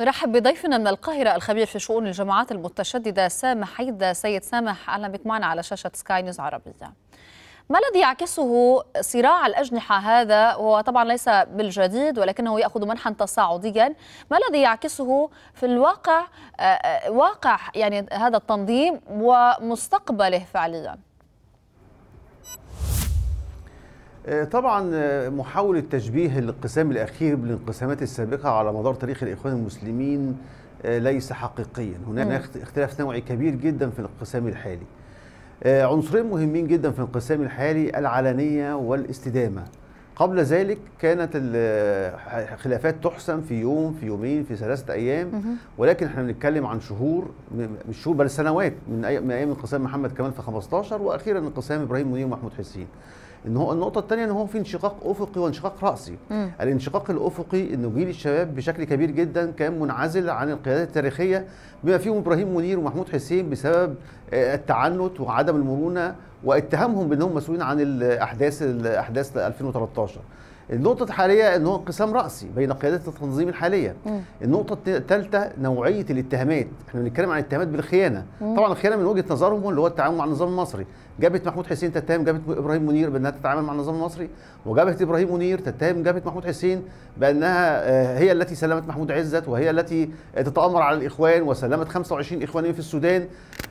نرحب بضيفنا من القاهرة الخبير في شؤون الجماعات المتشددة سامح حيدة سيد سامح أهلا بك معنا على شاشة سكاي نيوز عربية ما الذي يعكسه صراع الأجنحة هذا هو طبعا ليس بالجديد ولكنه يأخذ منحا تصاعديا ما الذي يعكسه في الواقع آه، آه، واقع يعني هذا التنظيم ومستقبله فعليا آه، طبعا آه، محاولة تشبيه الانقسام الأخير بالانقسامات السابقة على مدار تاريخ الإخوان المسلمين آه، ليس حقيقيا هناك اختلاف نوعي كبير جدا في الانقسام الحالي عنصرين مهمين جدا في الانقسام الحالي العلنية والاستدامة قبل ذلك كانت الخلافات تحسم في يوم في يومين في ثلاثه ايام ولكن احنا بنتكلم عن شهور مش شهور بل سنوات من ايام انقسام محمد كمال في 15 واخيرا انقسام ابراهيم منير ومحمود حسين ان هو النقطه الثانيه ان هو في انشقاق افقي وانشقاق راسي مم. الانشقاق الافقي انه جيل الشباب بشكل كبير جدا كان منعزل عن القيادات التاريخيه بما فيهم ابراهيم منير ومحمود حسين بسبب آه، التعنت وعدم المرونه واتهمهم بانهم مسؤولين عن الاحداث الاحداث 2013 النقطة الحالية ان هو انقسام رأسي بين قيادات التنظيم الحالية مم. النقطة الثالثة نوعية الاتهامات احنا بنتكلم عن اتهامات بالخيانة مم. طبعا الخيانة من وجهة نظرهم اللي هو التعامل مع النظام المصري جابت محمود حسين تتهم جابت ابراهيم منير بانها تتعامل مع النظام المصري وجابت ابراهيم منير تتهم جابت محمود حسين بانها آه، هي التي سلمت محمود عزت وهي التي تتامر على الاخوان وسلمت 25 اخواني في السودان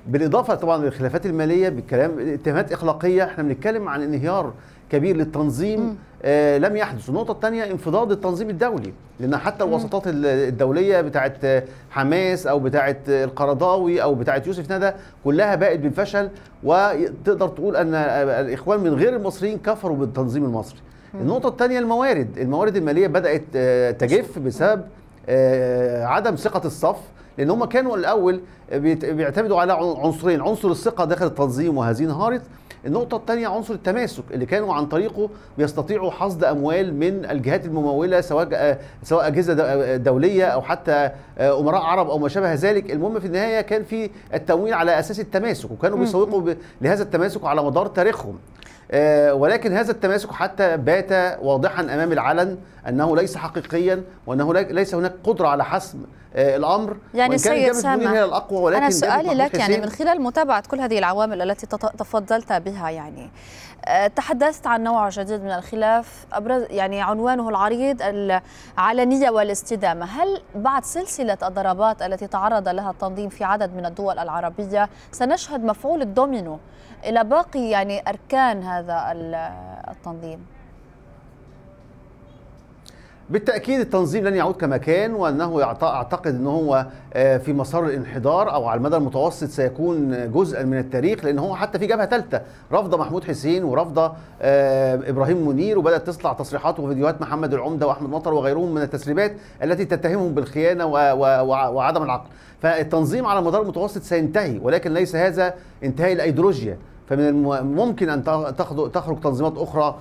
بالاضافه طبعا للخلافات الماليه بالكلام اتهامات اخلاقيه احنا بنتكلم عن انهيار كبير للتنظيم آه لم يحدث النقطه الثانيه انفضاض التنظيم الدولي لان حتى الوساطات الدوليه بتاعه حماس او بتاعه القرضاوي او بتاعه يوسف ندى كلها بقت بالفشل وتقدر تقول ان الاخوان من غير المصريين كفروا بالتنظيم المصري النقطه الثانيه الموارد الموارد الماليه بدات آه، تجف بسبب آه، عدم ثقه الصف لان هم كانوا الاول بيعتمدوا على عنصرين عنصر الثقه داخل التنظيم وهذه انهارت النقطه الثانيه عنصر التماسك اللي كانوا عن طريقه بيستطيعوا حصد اموال من الجهات المموله سواء آه، سواء اجهزه آه، دوليه او حتى آه، امراء عرب او ما شابه ذلك المهم في النهايه كان في التمويل على اساس التماسك وكانوا بيسوقوا لهذا التماسك على مدار تاريخهم ولكن هذا التماسك حتى بات واضحا امام العلن انه ليس حقيقيا وانه ليس هناك قدره على حسم آه، الامر يعني سيد سامي هي الاقوى ولكن انا سؤالي لك يعني من خلال متابعه كل هذه العوامل التي تفضلت بها يعني آه، تحدثت عن نوع جديد من الخلاف ابرز يعني عنوانه العريض العلنيه والاستدامه، هل بعد سلسله الضربات التي تعرض لها التنظيم في عدد من الدول العربيه سنشهد مفعول الدومينو الى باقي يعني اركان هذا التنظيم؟ بالتاكيد التنظيم لن يعود كما كان وانه اعتقد ان هو آه، في مسار الانحدار او على المدى المتوسط سيكون جزءا من التاريخ لان هو حتى في جبهه ثالثه رافضه محمود حسين ورافضه آه، ابراهيم منير وبدات تطلع تصريحات وفيديوهات محمد العمده واحمد مطر وغيرهم من التسريبات التي تتهمهم بالخيانه وعدم العقل فالتنظيم على المدار المتوسط سينتهي ولكن ليس هذا انتهاء الايديولوجيا فمن الممكن ان تخرج تنظيمات اخرى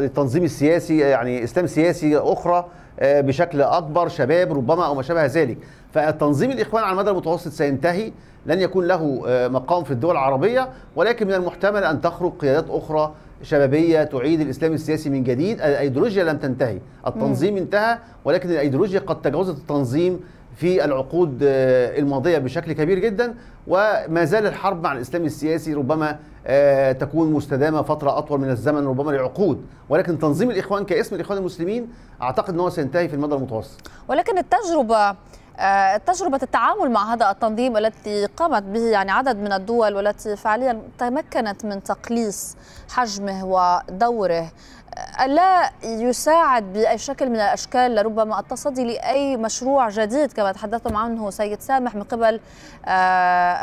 للتنظيم آه، السياسي آه، يعني اسلام سياسي اخرى آه، بشكل اكبر شباب ربما او ما شابه ذلك فالتنظيم الاخوان على المدى المتوسط سينتهي لن يكون له مقام في الدول العربيه ولكن من المحتمل ان تخرج قيادات اخرى شبابيه تعيد الاسلام السياسي من جديد الايديولوجيا لم تنتهي التنظيم انتهى ولكن الايديولوجيا قد تجاوزت التنظيم في العقود آه، الماضيه بشكل كبير جدا وما زال الحرب مع الاسلام السياسي ربما آه، تكون مستدامه فتره اطول من الزمن ربما لعقود ولكن تنظيم الاخوان كاسم الاخوان المسلمين اعتقد ان هو سينتهي في المدى المتوسط ولكن التجربه آه، تجربة التعامل مع هذا التنظيم التي قامت به يعني عدد من الدول والتي فعليا تمكنت من تقليص حجمه ودوره ألا يساعد بأي شكل من الأشكال لربما التصدي لأي مشروع جديد كما تحدثتم عنه سيد سامح من قبل آه،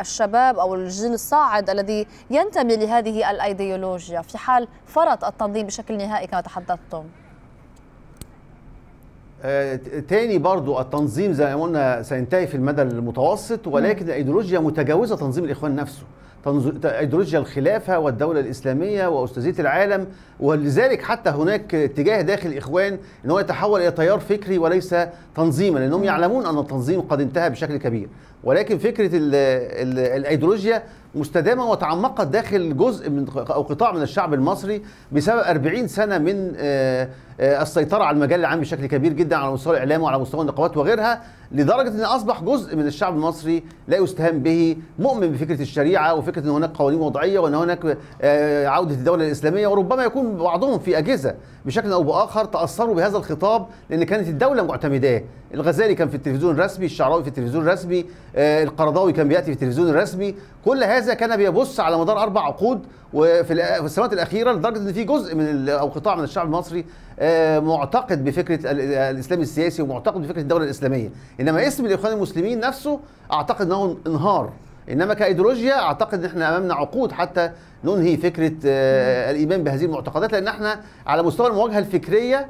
الشباب أو الجيل الصاعد الذي ينتمي لهذه الأيديولوجيا في حال فرط التنظيم بشكل نهائي كما تحدثتم آه، تاني برضو التنظيم زي ما قلنا سينتهي في المدى المتوسط ولكن الايديولوجيا متجاوزه تنظيم الاخوان نفسه ايديولوجيا الخلافه والدوله الاسلاميه واستاذيه العالم ولذلك حتى هناك اتجاه داخل الاخوان ان هو يتحول الى تيار فكري وليس تنظيما لانهم يعلمون ان التنظيم قد انتهى بشكل كبير ولكن فكره الـ الـ الايديولوجيا مستدامه وتعمقت داخل جزء من او قطاع من الشعب المصري بسبب 40 سنه من آه، آه، السيطره على المجال العام بشكل كبير جدا على مستوى الاعلام وعلى مستوى النقابات وغيرها لدرجه ان اصبح جزء من الشعب المصري لا يستهان به مؤمن بفكره الشريعه وفكره ان هناك قوانين وضعيه وان هناك آه، عوده الدوله الاسلاميه وربما يكون بعضهم في اجهزه بشكل او باخر تاثروا بهذا الخطاب لان كانت الدوله معتمداه الغزالي كان في التلفزيون الرسمي الشعراوي في التلفزيون الرسمي آه، القرضاوي كان بياتي في التلفزيون الرسمي كل هذا كان بيبص على مدار اربع عقود وفي السنوات الاخيره لدرجه ان في جزء من او قطاع من الشعب المصري آه، معتقد بفكره الاسلام السياسي ومعتقد بفكره الدوله الاسلاميه انما اسم الاخوان المسلمين نفسه اعتقد انه انهار انما كايديولوجيا اعتقد ان احنا امامنا عقود حتى ننهي فكره آه، الايمان بهذه المعتقدات لان احنا على مستوى المواجهه الفكريه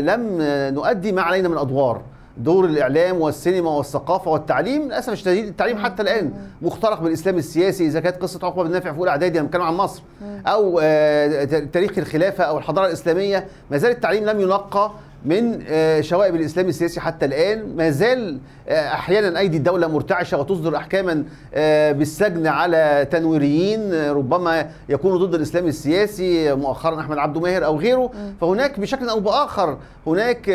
لم نؤدي ما علينا من ادوار دور الاعلام والسينما والثقافه والتعليم للاسف الشديد التعليم حتى الان مخترق بالاسلام السياسي اذا كانت قصه عقبه بن نافع في اولى اعدادي انا بتكلم عن مصر او آه، تاريخ الخلافه او الحضاره الاسلاميه ما زال التعليم لم ينقى من آه، شوائب الاسلام السياسي حتى الان ما زال آه، احيانا ايدي الدوله مرتعشه وتصدر احكاما آه، بالسجن على تنويريين ربما يكونوا ضد الاسلام السياسي مؤخرا احمد عبد ماهر او غيره فهناك بشكل او باخر هناك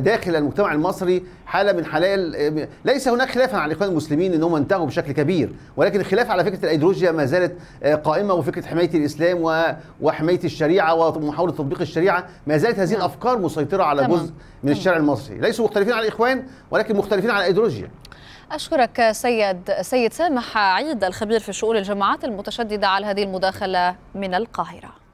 داخل المجتمع المصري حاله من حلال ليس هناك خلاف على الاخوان المسلمين ان هم انتهوا بشكل كبير ولكن الخلاف على فكره الايديولوجيا ما زالت آه، قائمه وفكره حمايه الاسلام وحمايه الشريعه ومحاوله تطبيق الشريعه ما زالت هذه نعم. الافكار مسيطره على جزء من الشارع المصري ليسوا مختلفين على الاخوان ولكن مختلفين على الايديولوجيا أشكرك سيد سيد سامح عيد الخبير في شؤون الجماعات المتشددة على هذه المداخلة من القاهرة